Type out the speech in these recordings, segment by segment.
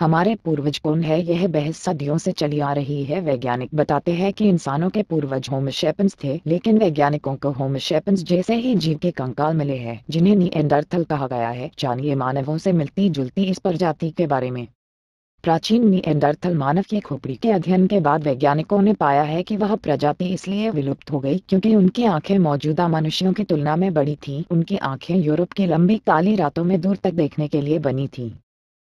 हमारे पूर्वज कौन है यह बहस सदियों से चली आ रही है वैज्ञानिक बताते हैं कि इंसानों के पूर्वज होमशेपन्स थे लेकिन वैज्ञानिकों को होमशेपन्स जैसे ही जीव के कंकाल मिले हैं जिन्हें निएंडरथल कहा गया है जानिए मानवों से मिलती जुलती इस प्रजाति के बारे में प्राचीन निएंडरथल मानव की खोपड़ी के अध्ययन के बाद वैज्ञानिकों ने पाया है कि वह प्रजाति इसलिए विलुप्त हो गई क्योंकि उनकी आंखें मौजूदा मनुष्यों की तुलना में बड़ी थीं। उनकी आंखें यूरोप की लंबी काली रातों में दूर तक देखने के लिए बनी थीं।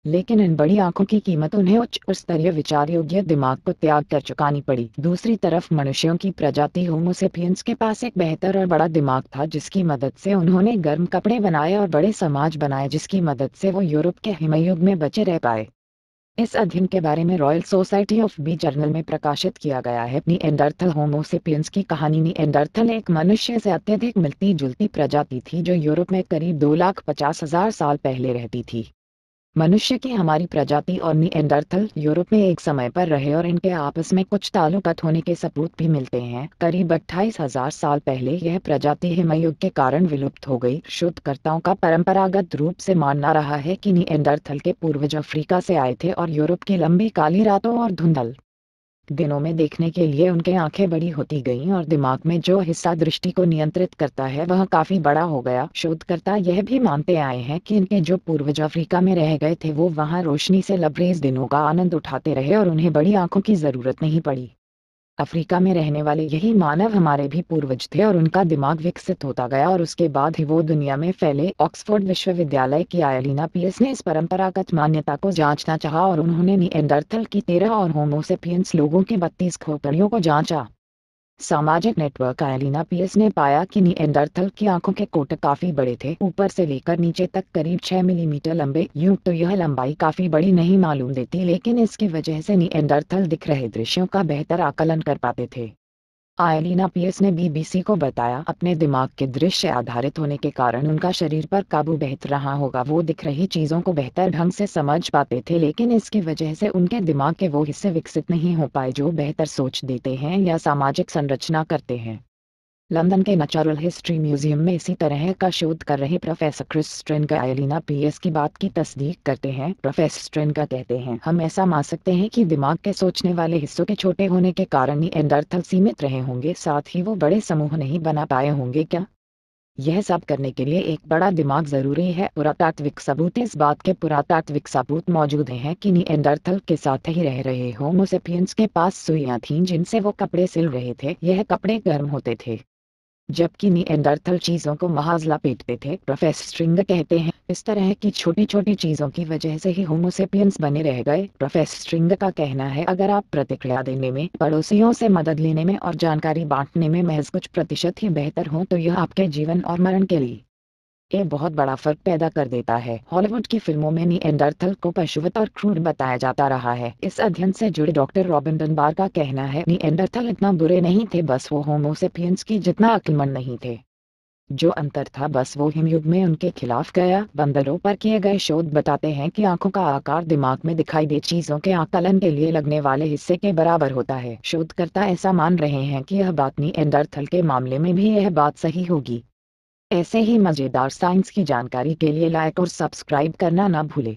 लेकिन इन बड़ी आंखों की कीमत उन्हें उच्च स्तरीय विचार योग्य दिमाग को त्याग कर चुकानी पड़ी दूसरी तरफ मनुष्यों की प्रजाति होमोसेपियंस के पास एक बेहतर और बड़ा दिमाग था जिसकी मदद से उन्होंने गर्म कपड़े बनाए और बड़े समाज बनाए जिसकी मदद से वो यूरोप के हिमयुग में बचे रह पाए इस अध्ययन के बारे में Royal Society of B journal में प्रकाशित किया गया है नी एंडर्थल होमोसेपियंस की कहानी नी एंडर्थल एक मनुष्य से अत्यधिक मिलती जुलती प्रजाति थी जो यूरोप में करीब दो लाख पचास हजार साल पहले रहती थी मनुष्य की हमारी प्रजाति और निर्थल यूरोप में एक समय पर रहे और इनके आपस में कुछ तालुकत होने के सबूत भी मिलते हैं करीब अट्ठाईस हजार साल पहले यह प्रजाति हिमयुग के कारण विलुप्त हो गई शोधकर्ताओं का परंपरागत रूप से मानना रहा है कि निएंडरथल के पूर्वज अफ्रीका से आए थे और यूरोप की लंबी काली रातों और धुंधल दिनों में देखने के लिए उनके आंखें बड़ी होती गईं और दिमाग में जो हिस्सा दृष्टि को नियंत्रित करता है वह काफी बड़ा हो गया शोधकर्ता यह भी मानते आए हैं कि इनके जो पूर्वज अफ्रीका में रह गए थे वो वहाँ रोशनी से लबरेज दिनों का आनंद उठाते रहे और उन्हें बड़ी आंखों की जरूरत नहीं पड़ी अफ्रीका में रहने वाले यही मानव हमारे भी पूर्वज थे और उनका दिमाग विकसित होता गया और उसके बाद ही वो दुनिया में फैले ऑक्सफोर्ड विश्वविद्यालय की आयलिना पीएस ने इस परंपरागत मान्यता को जांचना चाहा और उन्होंने निएंडरथल की तेरह और होमोसेपियंस लोगों के बत्तीस खोपड़ियों को जांचा सामाजिक नेटवर्क एलिना पीएस ने पाया कि निएंडरथल की आंखों के कोट काफी बड़े थे ऊपर से लेकर नीचे तक करीब 6 मिलीमीटर लंबे यूं तो यह लंबाई काफी बड़ी नहीं मालूम देती लेकिन इसकी वजह से निएंडरथल दिख रहे दृश्यों का बेहतर आकलन कर पाते थे आयलिना पियर्स ने बीबीसी को बताया अपने दिमाग के दृश्य आधारित होने के कारण उनका शरीर पर काबू बेहतर रहा होगा वो दिख रही चीज़ों को बेहतर ढंग से समझ पाते थे लेकिन इसकी वजह से उनके दिमाग के वो हिस्से विकसित नहीं हो पाए जो बेहतर सोच देते हैं या सामाजिक संरचना करते हैं लंदन के नेचुरल हिस्ट्री म्यूजियम में इसी तरह का शोध कर रहे प्रोफेसर क्रिस का एलिना पीएस की बात की तस्दीक करते हैं प्रोफेसर का कहते हैं हम ऐसा मान सकते हैं कि दिमाग के सोचने वाले हिस्सों के छोटे होने के कारण ही एंडरथल सीमित रहे होंगे साथ ही वो बड़े समूह नहीं बना पाए होंगे क्या यह सब करने के लिए एक बड़ा दिमाग जरूरी है पुरातात्विक सबूत इस बात के पुरातात्विक सबूत मौजूद हैं कि निएंडरथल के साथ ही रह रहे होमोसेपियंस के पास सुइयां थीं जिनसे वो कपड़े सिल रहे थे यह कपड़े गर्म होते थे जबकि नियंडरथल चीज़ों को महाज लपेटते थे प्रोफेसर स्ट्रिंग कहते हैं इस तरह की छोटी छोटी चीज़ों की वजह से ही होमोसेपियंस बने रह गए प्रोफेसर स्ट्रिंग का कहना है अगर आप प्रतिक्रिया देने में पड़ोसियों से मदद लेने में और जानकारी बांटने में महज कुछ प्रतिशत ही बेहतर हो तो यह आपके जीवन और मरण के लिए यह बहुत बड़ा फर्क पैदा कर देता है हॉलीवुड की फिल्मों में एंडर्थल को पशुवत और क्रूर बताया जाता रहा है इस अध्ययन से जुड़े डॉक्टर रॉबिन डनबार का कहना है एंडर्थल इतना बुरे नहीं थे बस वो होमोसेपियंस की जितना अक्लमंद नहीं थे जो अंतर था बस वो हिमयुग में उनके खिलाफ गया बंदरों पर किए गए शोध बताते हैं कि आंखों का आकार दिमाग में दिखाई दे चीजों के आकलन के लिए लगने वाले हिस्से के बराबर होता है शोधकर्ता ऐसा मान रहे हैं कि यह बात नी एंडरथल के मामले में भी यह बात सही होगी ऐसे ही मज़ेदार साइंस की जानकारी के लिए लाइक और सब्सक्राइब करना ना भूलें